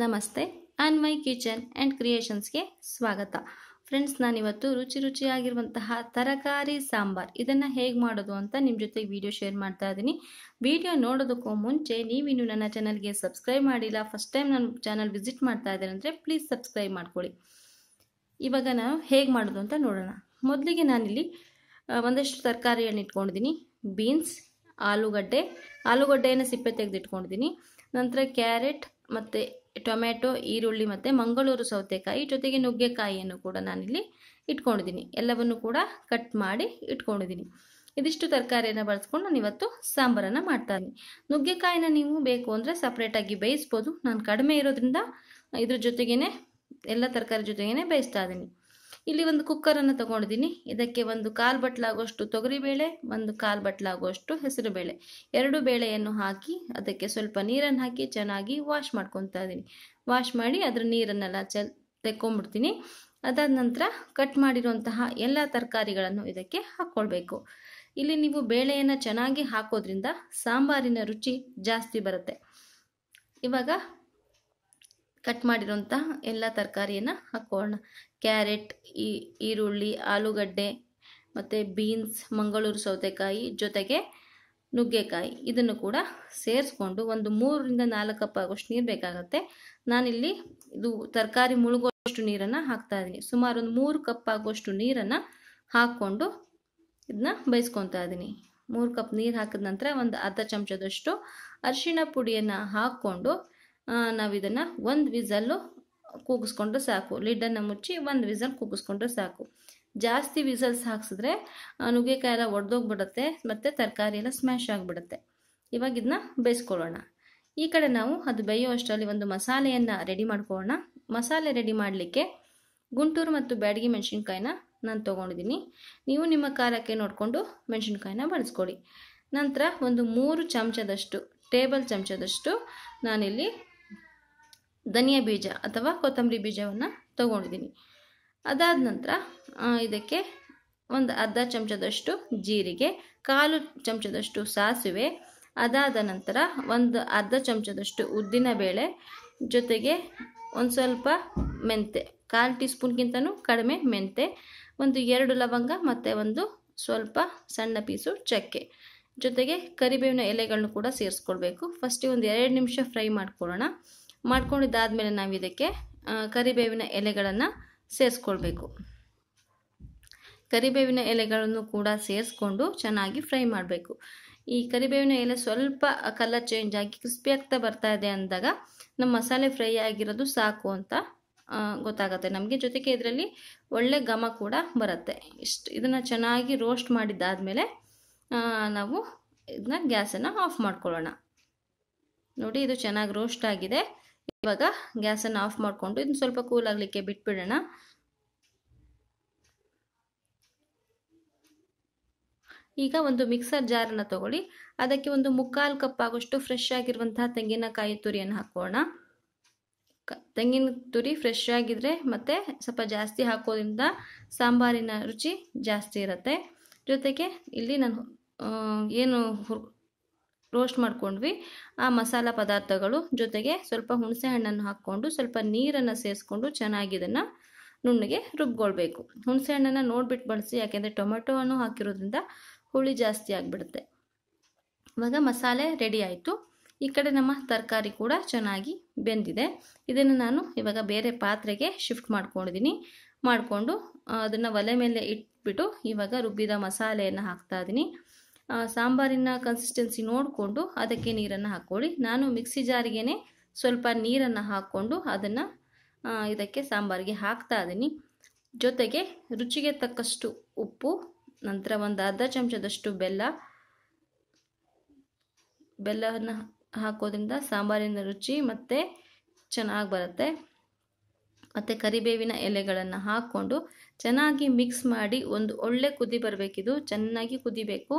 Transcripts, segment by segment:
ನಮಸ್ತೆ on my kitchen and ಕ್ರಿಯೇಷನ್ಸ್ಗೆ ಸ್ವಾಗತ ಫ್ರೆಂಡ್ಸ್ ನಾನಿವತ್ತು ರುಚಿ ರುಚಿಯಾಗಿರುವಂತಹ ತರಕಾರಿ ಸಾಂಬಾರ್ ಇದನ್ನು ಹೇಗೆ ಮಾಡೋದು ಅಂತ ನಿಮ್ಮ ಜೊತೆ ವಿಡಿಯೋ ಶೇರ್ ಮಾಡ್ತಾ ಇದ್ದೀನಿ ವಿಡಿಯೋ ನೋಡೋದಕ್ಕೂ ಮುಂಚೆ ನೀವಿನ್ನು ನನ್ನ ಚಾನಲ್ಗೆ ಸಬ್ಸ್ಕ್ರೈಬ್ ಮಾಡಿಲ್ಲ ಫಸ್ಟ್ ಟೈಮ್ ನನ್ನ ಚಾನಲ್ ವಿಸಿಟ್ ಮಾಡ್ತಾ ಇದ್ದೀನಿ ಅಂದರೆ ಪ್ಲೀಸ್ ಸಬ್ಸ್ಕ್ರೈಬ್ ಮಾಡ್ಕೊಳ್ಳಿ ಇವಾಗ ನಾವು ಹೇಗೆ ಮಾಡೋದು ಅಂತ ನೋಡೋಣ ಮೊದಲಿಗೆ ನಾನಿಲ್ಲಿ ಒಂದಷ್ಟು ತರಕಾರಿಗಳನ್ನ ಇಟ್ಕೊಂಡಿದ್ದೀನಿ ಬೀನ್ಸ್ ಆಲೂಗಡ್ಡೆ ಆಲೂಗಡ್ಡೆಯನ್ನು ಸಿಪ್ಪೆ ತೆಗೆದಿಟ್ಕೊಂಡಿದ್ದೀನಿ ನಂತರ ಕ್ಯಾರೆಟ್ ಮತ್ತು ಟೊಮೆಟೊ ಈರುಳ್ಳಿ ಮತ್ತು ಮಂಗಳೂರು ಸೌತೆಕಾಯಿ ಜೊತೆಗೆ ನುಗ್ಗೆಕಾಯಿಯನ್ನು ಕೂಡ ನಾನಿಲ್ಲಿ ಇಟ್ಕೊಂಡಿದ್ದೀನಿ ಎಲ್ಲವನ್ನು ಕೂಡ ಕಟ್ ಮಾಡಿ ಇಟ್ಕೊಂಡಿದ್ದೀನಿ ಇದಿಷ್ಟು ತರಕಾರಿಯನ್ನು ಬಳಸ್ಕೊಂಡು ನಾನು ಇವತ್ತು ಸಾಂಬಾರನ್ನು ಮಾಡ್ತಾ ಇದ್ದೀನಿ ನುಗ್ಗೆಕಾಯಿನ ನೀವು ಬೇಕು ಅಂದರೆ ಸಪ್ರೇಟಾಗಿ ಬೇಯಿಸ್ಬೋದು ನಾನು ಕಡಿಮೆ ಇರೋದ್ರಿಂದ ಇದ್ರ ಜೊತೆಗೇನೆ ಎಲ್ಲ ತರಕಾರಿ ಜೊತೆಗೇನೆ ಬೇಯಿಸ್ತಾ ಇದ್ದೀನಿ ಇಲ್ಲಿ ಒಂದು ಕುಕ್ಕರನ್ನು ತಗೊಂಡಿದ್ದೀನಿ ಇದಕ್ಕೆ ಒಂದು ಕಾಲು ಬಟ್ಲಾಗುವಷ್ಟು ತೊಗರಿಬೇಳೆ ಒಂದು ಕಾಲು ಬಟ್ಲಾಗುವಷ್ಟು ಬೇಳೆ ಎರಡು ಬೇಳೆಯನ್ನು ಹಾಕಿ ಅದಕ್ಕೆ ಸ್ವಲ್ಪ ನೀರನ್ನು ಹಾಕಿ ಚೆನ್ನಾಗಿ ವಾಶ್ ಮಾಡ್ಕೊತಾ ಇದ್ದೀನಿ ವಾಶ್ ಮಾಡಿ ಅದರ ನೀರನ್ನೆಲ್ಲ ಚ ತೆಕ್ಕೊಂಡ್ಬಿಡ್ತೀನಿ ಅದಾದ ನಂತರ ಕಟ್ ಮಾಡಿರುವಂತಹ ಎಲ್ಲ ತರಕಾರಿಗಳನ್ನು ಇದಕ್ಕೆ ಹಾಕ್ಕೊಳ್ಬೇಕು ಇಲ್ಲಿ ನೀವು ಬೇಳೆಯನ್ನು ಚೆನ್ನಾಗಿ ಹಾಕೋದ್ರಿಂದ ಸಾಂಬಾರಿನ ರುಚಿ ಜಾಸ್ತಿ ಬರುತ್ತೆ ಇವಾಗ ಕಟ್ ಮಾಡಿರುವಂಥ ಎಲ್ಲ ತರಕಾರಿಯನ್ನು ಹಾಕೋಣ ಕ್ಯಾರೆಟ್ ಈ ಈರುಳ್ಳಿ ಆಲೂಗಡ್ಡೆ ಮತ್ತು ಬೀನ್ಸ್ ಮಂಗಳೂರು ಸೌತೆಕಾಯಿ ಜೊತೆಗೆ ನುಗ್ಗೆಕಾಯಿ ಇದನ್ನು ಕೂಡ ಸೇರಿಸ್ಕೊಂಡು ಒಂದು ಮೂರರಿಂದ ನಾಲ್ಕು ಕಪ್ ಆಗೋಷ್ಟು ನೀರು ಬೇಕಾಗತ್ತೆ ನಾನಿಲ್ಲಿ ಇದು ತರಕಾರಿ ಮುಳುಗೋಷ್ಟು ನೀರನ್ನು ಹಾಕ್ತಾ ಇದ್ದೀನಿ ಸುಮಾರು ಒಂದು ಮೂರು ಕಪ್ ಆಗೋಷ್ಟು ನೀರನ್ನು ಹಾಕ್ಕೊಂಡು ಇದನ್ನ ಬಯಸ್ಕೊತಾ ಇದ್ದೀನಿ ಮೂರು ಕಪ್ ನೀರು ಹಾಕಿದ ನಂತರ ಒಂದು ಅರ್ಧ ಚಮಚದಷ್ಟು ಅರಿಶಿಣ ಪುಡಿಯನ್ನು ಹಾಕ್ಕೊಂಡು ನಾವು ಇದನ್ನು ಒಂದು ವಿಸಲ್ಲು ಕೂಗಿಸ್ಕೊಂಡ್ರೆ ಸಾಕು ಲಿಡ್ಡನ್ನು ಮುಚ್ಚಿ ಒಂದು ವಿಸಲ್ ಕೂಗಿಸ್ಕೊಂಡ್ರೆ ಸಾಕು ಜಾಸ್ತಿ ವಿಸಲ್ಸ್ ಹಾಕ್ಸಿದ್ರೆ ನುಗ್ಗೆಕಾಯಿ ಎಲ್ಲ ಒಡೆದೋಗ್ಬಿಡುತ್ತೆ ಮತ್ತು ತರಕಾರಿ ಎಲ್ಲ ಸ್ಮ್ಯಾಶ್ ಆಗಿಬಿಡುತ್ತೆ ಇವಾಗ ಇದನ್ನ ಬೇಯಿಸ್ಕೊಳ್ಳೋಣ ಈ ಕಡೆ ನಾವು ಅದು ಬೇಯೋ ಅಷ್ಟರಲ್ಲಿ ಒಂದು ಮಸಾಲೆಯನ್ನು ರೆಡಿ ಮಾಡ್ಕೊಳ್ಳೋಣ ಮಸಾಲೆ ರೆಡಿ ಮಾಡಲಿಕ್ಕೆ ಗುಂಟೂರು ಮತ್ತು ಬ್ಯಾಡಗಿ ಮೆಣಸಿನ್ಕಾಯಿನ ನಾನು ತೊಗೊಂಡಿದ್ದೀನಿ ನೀವು ನಿಮ್ಮ ಖಾರಕ್ಕೆ ನೋಡಿಕೊಂಡು ಮೆಣಸಿನ್ಕಾಯಿನ ಬಳಸ್ಕೊಳ್ಳಿ ನಂತರ ಒಂದು ಮೂರು ಚಮಚದಷ್ಟು ಟೇಬಲ್ ಚಮಚದಷ್ಟು ನಾನಿಲ್ಲಿ ಧನಿಯಾ ಬೀಜ ಅಥವಾ ಕೊತ್ತಂಬರಿ ಬೀಜವನ್ನು ತಗೊಂಡಿದ್ದೀನಿ ಅದಾದ ನಂತರ ಇದಕ್ಕೆ ಒಂದು ಅರ್ಧ ಚಮಚದಷ್ಟು ಜೀರಿಗೆ ಕಾಲು ಚಮಚದಷ್ಟು ಸಾಸಿವೆ ಅದಾದ ನಂತರ ಒಂದು ಅರ್ಧ ಚಮಚದಷ್ಟು ಉದ್ದಿನ ಬೇಳೆ ಜೊತೆಗೆ ಒಂದು ಸ್ವಲ್ಪ ಮೆಂತೆ ಕಾಲು ಟೀ ಸ್ಪೂನ್ಗಿಂತ ಕಡಿಮೆ ಮೆಂತೆ ಒಂದು ಎರಡು ಲವಂಗ ಮತ್ತು ಒಂದು ಸ್ವಲ್ಪ ಸಣ್ಣ ಪೀಸು ಚಕ್ಕೆ ಜೊತೆಗೆ ಕರಿಬೇವಿನ ಎಲೆಗಳನ್ನು ಕೂಡ ಸೇರಿಸ್ಕೊಳ್ಬೇಕು ಫಸ್ಟಿಗೆ ಒಂದು ಎರಡು ನಿಮಿಷ ಫ್ರೈ ಮಾಡ್ಕೊಳ್ಳೋಣ ಮಾಡ್ಕೊಂಡಿದ್ದಾದಮೇಲೆ ನಾವು ಇದಕ್ಕೆ ಕರಿಬೇವಿನ ಎಲೆಗಳನ್ನು ಸೇರಿಸ್ಕೊಳ್ಬೇಕು ಕರಿಬೇವಿನ ಎಲೆಗಳನ್ನು ಕೂಡ ಸೇರಿಸ್ಕೊಂಡು ಚೆನ್ನಾಗಿ ಫ್ರೈ ಮಾಡಬೇಕು ಈ ಕರಿಬೇವಿನ ಎಲೆ ಸ್ವಲ್ಪ ಕಲರ್ ಚೇಂಜ್ ಆಗಿ ಕ್ರಿಸ್ಪಿ ಆಗ್ತಾ ಬರ್ತಾ ಇದೆ ಅಂದಾಗ ನಮ್ಮ ಮಸಾಲೆ ಫ್ರೈ ಆಗಿರೋದು ಸಾಕು ಅಂತ ಗೊತ್ತಾಗುತ್ತೆ ನಮಗೆ ಜೊತೆಗೆ ಇದರಲ್ಲಿ ಒಳ್ಳೆ ಘಮ ಕೂಡ ಬರುತ್ತೆ ಇಷ್ಟು ಇದನ್ನು ಚೆನ್ನಾಗಿ ರೋಸ್ಟ್ ಮಾಡಿದ್ದಾದಮೇಲೆ ನಾವು ಇದನ್ನ ಗ್ಯಾಸನ್ನು ಆಫ್ ಮಾಡ್ಕೊಳ್ಳೋಣ ನೋಡಿ ಇದು ಚೆನ್ನಾಗಿ ರೋಸ್ಟ್ ಆಗಿದೆ ಇವಾಗ ಗ್ಯಾಸನ್ನು ಆಫ್ ಮಾಡಿಕೊಂಡು ಇದನ್ನು ಸ್ವಲ್ಪ ಕೂಲ್ ಆಗಲಿಕ್ಕೆ ಬಿಟ್ಬಿಡೋಣ ಈಗ ಒಂದು ಮಿಕ್ಸರ್ ಜಾರನ್ನು ತಗೊಳ್ಳಿ ಅದಕ್ಕೆ ಒಂದು ಮುಕ್ಕಾಲು ಕಪ್ ಆಗೋಷ್ಟು ಫ್ರೆಶ್ ಆಗಿರುವಂತಹ ತೆಂಗಿನಕಾಯಿ ತುರಿಯನ್ನು ಹಾಕೋಣ ತೆಂಗಿನ ತುರಿ ಫ್ರೆಶ್ ಆಗಿದ್ರೆ ಮತ್ತೆ ಸ್ವಲ್ಪ ಜಾಸ್ತಿ ಹಾಕೋದ್ರಿಂದ ಸಾಂಬಾರಿನ ರುಚಿ ಜಾಸ್ತಿ ಇರುತ್ತೆ ಜೊತೆಗೆ ಇಲ್ಲಿ ನಾನು ಏನು ರೋಸ್ಟ್ ಮಾಡ್ಕೊಂಡ್ವಿ ಆ ಮಸಾಲ ಪದಾರ್ಥಗಳು ಜೊತೆಗೆ ಸ್ವಲ್ಪ ಹುಣಸೆ ಹಣ್ಣನ್ನು ಹಾಕ್ಕೊಂಡು ಸ್ವಲ್ಪ ನೀರನ್ನು ಸೇರಿಸ್ಕೊಂಡು ಚೆನ್ನಾಗಿ ಇದನ್ನು ನುಣ್ಣಗೆ ರುಬ್ಕೊಳ್ಬೇಕು ಹುಣಸೆ ಹಣ್ಣನ್ನು ನೋಡ್ಬಿಟ್ಟು ಬಳಸಿ ಯಾಕೆಂದರೆ ಟೊಮೆಟೊ ಹಾಕಿರೋದ್ರಿಂದ ಹುಳಿ ಜಾಸ್ತಿ ಆಗಿಬಿಡುತ್ತೆ ಇವಾಗ ಮಸಾಲೆ ರೆಡಿ ಆಯಿತು ಈ ಕಡೆ ನಮ್ಮ ತರಕಾರಿ ಕೂಡ ಚೆನ್ನಾಗಿ ಬೆಂದಿದೆ ಇದನ್ನು ನಾನು ಇವಾಗ ಬೇರೆ ಪಾತ್ರೆಗೆ ಶಿಫ್ಟ್ ಮಾಡ್ಕೊಂಡಿದ್ದೀನಿ ಮಾಡಿಕೊಂಡು ಅದನ್ನು ಒಲೆ ಮೇಲೆ ಇಟ್ಬಿಟ್ಟು ಇವಾಗ ರುಬ್ಬಿದ ಮಸಾಲೆಯನ್ನು ಹಾಕ್ತಾ ಇದ್ದೀನಿ ಸಾಂಬಾರಿನ ಕನ್ಸಿಸ್ಟೆನ್ಸಿ ನೋಡಿಕೊಂಡು ಅದಕ್ಕೆ ನೀರನ್ನು ಹಾಕ್ಕೊಳ್ಳಿ ನಾನು ಮಿಕ್ಸಿ ಜಾರಿಗೆನೆ ಸ್ವಲ್ಪ ನೀರನ್ನು ಹಾಕ್ಕೊಂಡು ಅದನ್ನು ಇದಕ್ಕೆ ಸಾಂಬಾರಿಗೆ ಹಾಕ್ತಾ ಇದ್ದೀನಿ ಜೊತೆಗೆ ರುಚಿಗೆ ತಕ್ಕಷ್ಟು ಉಪ್ಪು ನಂತರ ಒಂದು ಅರ್ಧ ಚಮಚದಷ್ಟು ಬೆಲ್ಲ ಬೆಲ್ಲವನ್ನು ಹಾಕೋದ್ರಿಂದ ಸಾಂಬಾರಿನ ರುಚಿ ಮತ್ತು ಚೆನ್ನಾಗಿ ಬರುತ್ತೆ ಮತ್ತು ಕರಿಬೇವಿನ ಎಲೆಗಳನ್ನು ಹಾಕ್ಕೊಂಡು ಚೆನ್ನಾಗಿ ಮಿಕ್ಸ್ ಮಾಡಿ ಒಂದು ಒಳ್ಳೆ ಕುದಿ ಬರಬೇಕಿದು ಚೆನ್ನಾಗಿ ಕುದಿಬೇಕು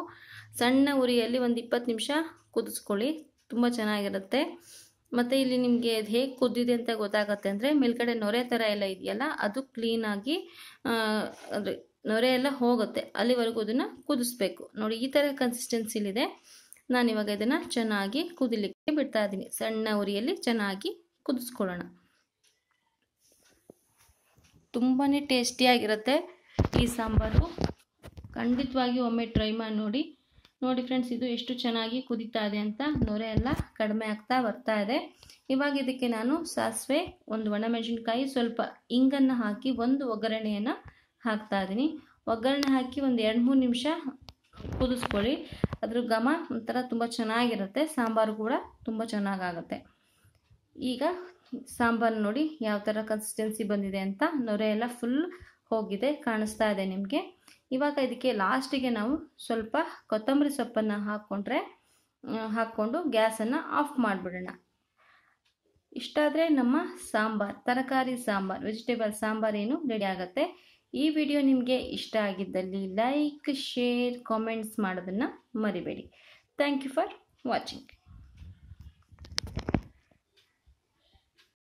ಸಣ್ಣ ಉರಿಯಲ್ಲಿ ಒಂದು ಇಪ್ಪತ್ತು ನಿಮಿಷ ಕುದಿಸ್ಕೊಳ್ಳಿ ತುಂಬ ಚೆನ್ನಾಗಿರುತ್ತೆ ಮತ್ತು ಇಲ್ಲಿ ನಿಮಗೆ ಅದು ಹೇಗೆ ಕುದ್ದಿದೆ ಅಂತ ಗೊತ್ತಾಗುತ್ತೆ ಅಂದರೆ ಮೇಲ್ಗಡೆ ನೊರೆ ಥರ ಎಲ್ಲ ಇದೆಯಲ್ಲ ಅದು ಕ್ಲೀನಾಗಿ ಅಂದರೆ ನೊರೆ ಎಲ್ಲ ಹೋಗುತ್ತೆ ಅಲ್ಲಿವರೆಗೂ ಅದನ್ನು ಕುದಿಸ್ಬೇಕು ನೋಡಿ ಈ ಥರ ಕನ್ಸಿಸ್ಟೆನ್ಸಿಲಿದೆ ನಾನಿವಾಗ ಇದನ್ನು ಚೆನ್ನಾಗಿ ಕುದಿಲಿಕ್ಕೆ ಬಿಡ್ತಾ ಇದ್ದೀನಿ ಸಣ್ಣ ಉರಿಯಲ್ಲಿ ಚೆನ್ನಾಗಿ ಕುದಿಸ್ಕೊಳ್ಳೋಣ ತುಂಬಾ ಟೇಸ್ಟಿಯಾಗಿರುತ್ತೆ ಈ ಸಾಂಬಾರು ಖಂಡಿತವಾಗಿ ಒಮ್ಮೆ ಟ್ರೈ ಮಾಡಿ ನೋಡಿ ನೋಡಿ ಫ್ರೆಂಡ್ಸ್ ಇದು ಎಷ್ಟು ಚೆನ್ನಾಗಿ ಕುದೀತಾ ಇದೆ ಅಂತ ನೊರೆ ಎಲ್ಲ ಕಡಿಮೆ ಆಗ್ತಾ ಬರ್ತಾ ಇದೆ ಇವಾಗ ಇದಕ್ಕೆ ನಾನು ಸಾಸಿವೆ ಒಂದು ಒಣಮೆಣಸಿನ್ಕಾಯಿ ಸ್ವಲ್ಪ ಇಂಗನ್ನು ಹಾಕಿ ಒಂದು ಒಗ್ಗರಣೆಯನ್ನು ಹಾಕ್ತಾ ಇದ್ದೀನಿ ಒಗ್ಗರಣೆ ಹಾಕಿ ಒಂದು ಎರಡು ಮೂರು ನಿಮಿಷ ಕುದಿಸ್ಕೊಳ್ಳಿ ಅದ್ರ ಘಮ ಒಂಥರ ತುಂಬ ಚೆನ್ನಾಗಿರುತ್ತೆ ಸಾಂಬಾರು ಕೂಡ ತುಂಬ ಚೆನ್ನಾಗಾಗುತ್ತೆ ಈಗ ಸಾಂಬಾರು ನೋಡಿ ಯಾವ ಥರ ಕನ್ಸಿಸ್ಟೆನ್ಸಿ ಬಂದಿದೆ ಅಂತ ನೊರೆ ಎಲ್ಲ ಫುಲ್ ಹೋಗಿದೆ ಕಾಣಿಸ್ತಾ ಇದೆ ನಿಮಗೆ ಇವಾಗ ಇದಕ್ಕೆ ಲಾಸ್ಟಿಗೆ ನಾವು ಸ್ವಲ್ಪ ಕೊತ್ತಂಬರಿ ಸೊಪ್ಪನ್ನು ಹಾಕ್ಕೊಂಡ್ರೆ ಹಾಕ್ಕೊಂಡು ಗ್ಯಾಸನ್ನು ಆಫ್ ಮಾಡಿಬಿಡೋಣ ಇಷ್ಟಾದರೆ ನಮ್ಮ ಸಾಂಬಾರ್ ತರಕಾರಿ ಸಾಂಬಾರ್ ವೆಜಿಟೇಬಲ್ ಏನು ರೆಡಿ ಆಗುತ್ತೆ ಈ ವಿಡಿಯೋ ನಿಮಗೆ ಇಷ್ಟ ಆಗಿದ್ದಲ್ಲಿ ಲೈಕ್ ಶೇರ್ ಕಾಮೆಂಟ್ಸ್ ಮಾಡೋದನ್ನು ಮರಿಬೇಡಿ ಥ್ಯಾಂಕ್ ಯು ಫಾರ್ ವಾಚಿಂಗ್